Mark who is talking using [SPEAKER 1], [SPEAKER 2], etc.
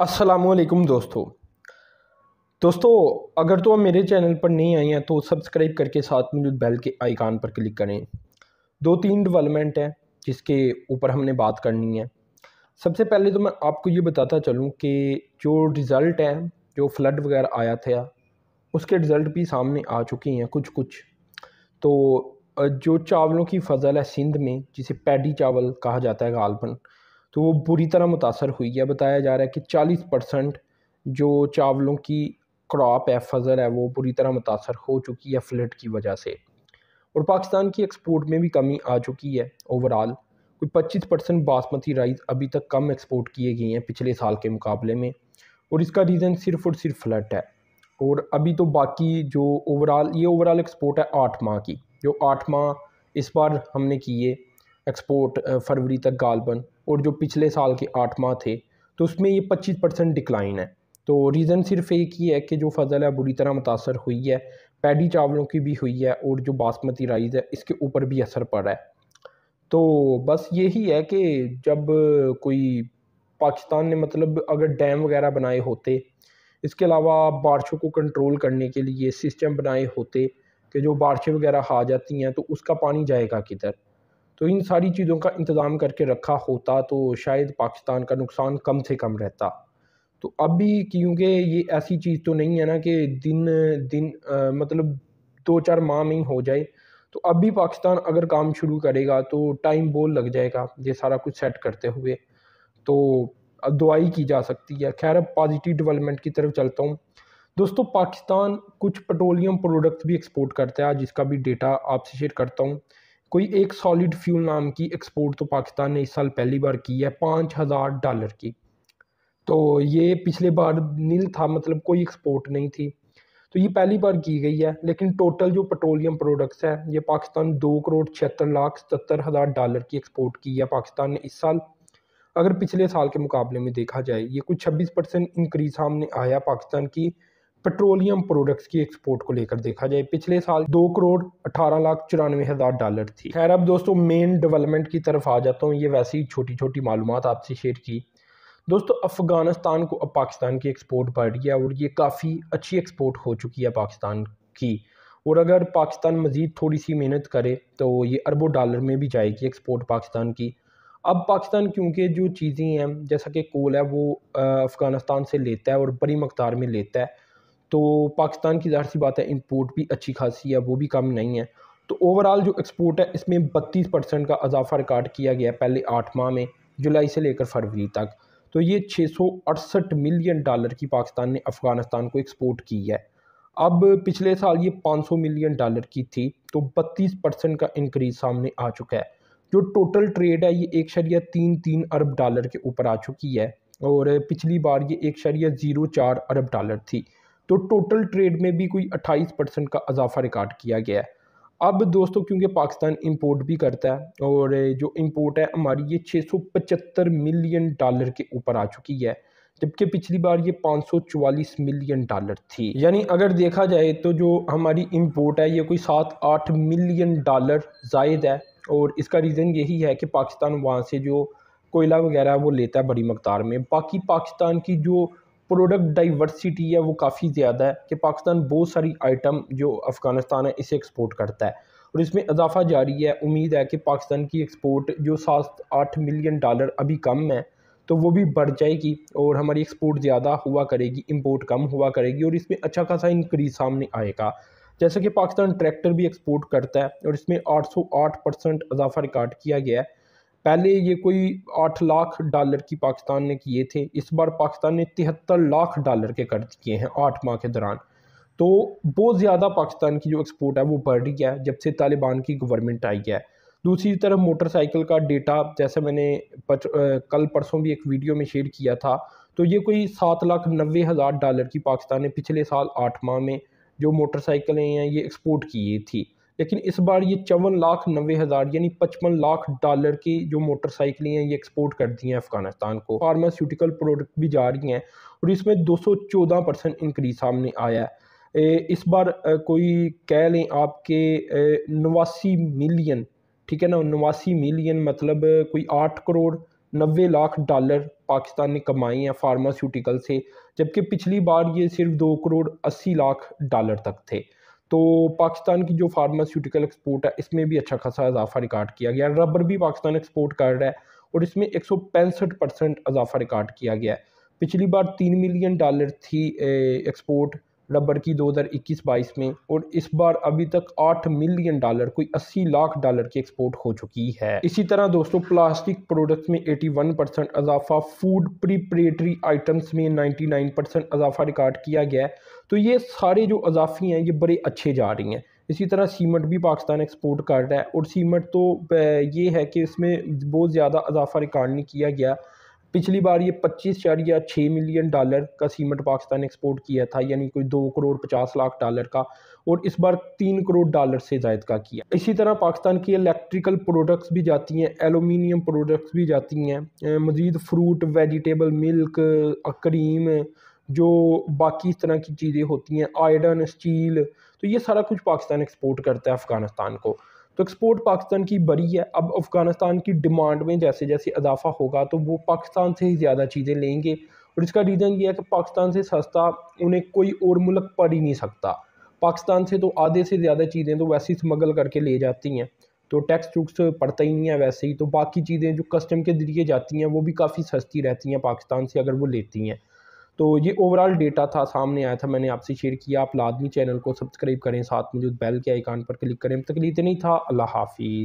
[SPEAKER 1] असलकुम दोस्तों दोस्तों अगर तो आप मेरे चैनल पर नहीं आए हैं तो सब्सक्राइब करके साथ में जो बेल के आइकान पर क्लिक करें दो तीन डेवलपमेंट है जिसके ऊपर हमने बात करनी है सबसे पहले तो मैं आपको ये बताता चलूँ कि जो रिज़ल्ट है जो फ्लड वगैरह आया था उसके रिज़ल्ट भी सामने आ चुके हैं कुछ कुछ तो जो चावलों की फसल है सिंध में जिसे पैडी चावल कहा जाता है गालपन तो वो बुरी तरह मुतासर हुई है बताया जा रहा है कि चालीस परसेंट जो चावलों की क्रॉप है फसल है वो बुरी तरह मुतासर हो चुकी है फ्लड की वजह से और पाकिस्तान की एक्सपोर्ट में भी कमी आ चुकी है ओवरऑल कोई पच्चीस परसेंट बासमती राइस अभी तक कम एक्सपोर्ट किए गए हैं पिछले साल के मुकाबले में और इसका रीज़न सिर्फ और सिर्फ फ्लड है और अभी तो बाकी जो ओवरऑल ये ओवरऑल एक्सपोर्ट है आठ माह की जो आठ माह इस बार हमने किए एक्सपोर्ट फरवरी तक गालबन और जो पिछले साल के आठ माह थे तो उसमें ये पच्चीस परसेंट डिक्लाइन है तो रीज़न सिर्फ एक ही है कि जो फसल है बुरी तरह मुतासर हुई है पैडी चावलों की भी हुई है और जो बासमती राइस है इसके ऊपर भी असर पड़ा है तो बस यही है कि जब कोई पाकिस्तान ने मतलब अगर डैम वगैरह बनाए होते इसके अलावा बारिशों को कंट्रोल करने के लिए सिस्टम बनाए होते कि जो बारिशें वगैरह आ जाती हैं तो उसका पानी जाएगा किधर तो इन सारी चीज़ों का इंतज़ाम करके रखा होता तो शायद पाकिस्तान का नुकसान कम से कम रहता तो अभी क्योंकि ये ऐसी चीज़ तो नहीं है ना कि दिन दिन आ, मतलब दो चार माह में ही हो जाए तो अब भी पाकिस्तान अगर काम शुरू करेगा तो टाइम बोल लग जाएगा ये सारा कुछ सेट करते हुए तो अब दुआई की जा सकती है खैर अब पॉजिटिव डेवलपमेंट की तरफ चलता हूँ दोस्तों पाकिस्तान कुछ पेट्रोलियम प्रोडक्ट्स भी एक्सपोर्ट करता है जिसका भी डेटा आपसे शेयर करता हूँ कोई एक सॉलिड फ्यूल नाम की एक्सपोर्ट तो पाकिस्तान ने इस साल पहली बार की है पाँच हज़ार डॉलर की तो ये पिछले बार नील था मतलब कोई एक्सपोर्ट नहीं थी तो ये पहली बार की गई है लेकिन टोटल जो पेट्रोलियम प्रोडक्ट्स है ये पाकिस्तान दो करोड़ छिहत्तर लाख सतर हज़ार डॉलर की एक्सपोर्ट की है पाकिस्तान ने इस साल अगर पिछले साल के मुकाबले में देखा जाए ये कुछ छब्बीस परसेंट इंक्रीज सामने आया पाकिस्तान की पेट्रोलियम प्रोडक्ट्स की एक्सपोर्ट को लेकर देखा जाए पिछले साल दो करोड़ अठारह लाख चौरानवे हज़ार डॉलर थी खैर अब दोस्तों मेन डेवलपमेंट की तरफ आ जाता हूँ ये वैसी छोटी छोटी मालूम आपसे शेयर की दोस्तों अफ़गानिस्तान को अब पाकिस्तान की एक्सपोर्ट बढ़ रही है और ये काफ़ी अच्छी एक्सपोर्ट हो चुकी है पाकिस्तान की और अगर पाकिस्तान मज़ीद थोड़ी सी मेहनत करे तो ये अरबों डॉलर में भी जाएगी एक्सपोर्ट पाकिस्तान की अब पाकिस्तान क्योंकि जो चीज़ें हैं जैसा कि कोल है वो अफ़गानिस्तान से लेता है और बड़ी मकदार में लेता है तो पाकिस्तान की जाहिर सी बात है इम्पोर्ट भी अच्छी खासी है वो भी कम नहीं है तो ओवरऑल जो एक्सपोर्ट है इसमें बत्तीस परसेंट का अजाफा रिकॉर्ड किया गया है पहले आठ माह में जुलाई से लेकर फरवरी तक तो ये छः मिलियन डॉलर की पाकिस्तान ने अफ़गानिस्तान को एक्सपोर्ट की है अब पिछले साल ये 500 मिलियन डॉलर की थी तो 32 परसेंट का इंक्रीज सामने आ चुका है जो टोटल ट्रेड है ये एक शरिया तीन तीन अरब डॉलर के ऊपर आ चुकी है और पिछली बार ये एक शरिया ज़ीरो चार अरब डॉलर थी तो टोटल ट्रेड में भी कोई अट्ठाईस परसेंट का इजाफा रिकॉर्ड किया गया है अब दोस्तों क्योंकि पाकिस्तान इंपोर्ट भी करता है और जो इंपोर्ट है हमारी ये 675 मिलियन डॉलर के ऊपर आ चुकी है जबकि पिछली बार ये 544 मिलियन डॉलर थी यानी अगर देखा जाए तो जो हमारी इंपोर्ट है ये कोई सात आठ मिलियन डॉलर जायद है और इसका रीज़न यही है कि पाकिस्तान वहाँ से जो कोयला वगैरह वो लेता है बड़ी मकदार में बाकी पाकिस्तान की जो प्रोडक्ट डाइवर्सिटी है वो काफ़ी ज़्यादा है कि पाकिस्तान बहुत सारी आइटम जो अफ़गानिस्तान है इसे एक्सपोर्ट करता है और इसमें इजाफा जारी है उम्मीद है कि पाकिस्तान की एक्सपोर्ट जो सात आठ मिलियन डॉलर अभी कम है तो वो भी बढ़ जाएगी और हमारी एक्सपोर्ट ज़्यादा हुआ करेगी इम्पोर्ट कम हुआ करेगी और इसमें अच्छा खासा इंक्रीज सामने आएगा जैसे कि पाकिस्तान ट्रैक्टर भी एक्सपोर्ट करता है और इसमें आठ परसेंट इजाफा रिकॉर्ड किया गया है पहले ये कोई आठ लाख डॉलर की पाकिस्तान ने किए थे इस बार पाकिस्तान ने तिहत्तर लाख डॉलर के कर्ज किए हैं आठ माह के दौरान तो बहुत ज़्यादा पाकिस्तान की जो एक्सपोर्ट है वो बढ़ रही है जब से तालिबान की गवर्नमेंट आई है दूसरी तरफ मोटरसाइकिल का डेटा जैसे मैंने पच, आ, कल परसों भी एक वीडियो में शेयर किया था तो ये कोई सात लाख नब्बे हज़ार डॉलर की पाकिस्तान ने पिछले साल आठ माह में जो मोटरसाइकिलें हैं ये एक्सपोर्ट की थी लेकिन इस बार ये चौवन लाख नब्बे हज़ार यानी पचपन लाख डॉलर की जो मोटरसाइकिलें हैं ये एक्सपोर्ट कर दी हैं अफगानिस्तान को फार्मास्यूटिकल प्रोडक्ट भी जा रही हैं और इसमें दो सौ चौदह परसेंट इंक्रीज सामने आया है इस बार कोई कह लें आपके नवासी मिलियन ठीक है ना नवासी मिलियन मतलब कोई आठ करोड़ नबे लाख डॉलर पाकिस्तान ने कमाई हैं फार्मास्यूटिकल से जबकि पिछली बार ये सिर्फ दो करोड़ अस्सी लाख डॉलर तक थे तो पाकिस्तान की जो फार्मास्यूटिकल एक्सपोर्ट है इसमें भी अच्छा खासा इजाफा रिकॉर्ड किया गया रबर भी पाकिस्तान एक्सपोर्ट कर रहा है और इसमें एक सौ पैंसठ परसेंट इजाफा रिकॉर्ड किया गया है पिछली बार तीन मिलियन डॉलर थी एक्सपोर्ट रबड़ की 2021-22 में और इस बार अभी तक 8 मिलियन डॉलर कोई 80 लाख डॉलर की एक्सपोर्ट हो चुकी है इसी तरह दोस्तों प्लास्टिक प्रोडक्ट्स में 81 परसेंट अजाफ़ा फूड प्रिपरेटरी आइटम्स में 99 परसेंट इजाफा रिकॉर्ड किया गया तो ये सारे जो अजाफे हैं ये बड़े अच्छे जा रही हैं इसी तरह सीमेंट भी पाकिस्तान एक्सपोर्ट कर रहा है और सीमेंट तो ये है कि इसमें बहुत ज़्यादा अजाफा रिकॉर्ड नहीं किया गया पिछली बार ये पच्चीस चारिया छः मिलियन डॉलर का सीमेंट पाकिस्तान एक्सपोर्ट किया था यानी कोई दो करोड़ पचास लाख डॉलर का और इस बार तीन करोड़ डॉलर से जायद का किया इसी तरह पाकिस्तान की इलेक्ट्रिकल प्रोडक्ट्स भी जाती हैं एलुमिनियम प्रोडक्ट्स भी जाती हैं मज़ीद फ्रूट वेजिटेबल मिल्क क्रीम जो बाकी इस तरह की चीज़ें होती हैं आयरन स्टील तो ये सारा कुछ पाकिस्तान एक्सपोर्ट करता है अफ़गानिस्तान को तो एक्सपोर्ट पाकिस्तान की बड़ी है अब अफ़गानिस्तान की डिमांड में जैसे जैसे इजाफा होगा तो वो पाकिस्तान से ही ज़्यादा चीज़ें लेंगे और इसका रीज़न ये है कि पाकिस्तान से सस्ता उन्हें कोई और मुल्क पड़ ही नहीं सकता पाकिस्तान से तो आधे से ज़्यादा चीज़ें तो वैसे ही स्मगल करके ले जाती हैं तो टैक्स टूक्स पड़ता ही नहीं है वैसे ही तो बाकी चीज़ें जो कस्टम के ज़रिए जाती हैं वो भी काफ़ी सस्ती रहती हैं पाकिस्तान से अगर वो लेती हैं तो ये ओवरऑल डेटा था सामने आया था मैंने आपसे शेयर किया आप लादमी चैनल को सब्सक्राइब करें साथ में जो के आइकान पर क्लिक करें तकलीफ नहीं था अल्लाह हाफिज़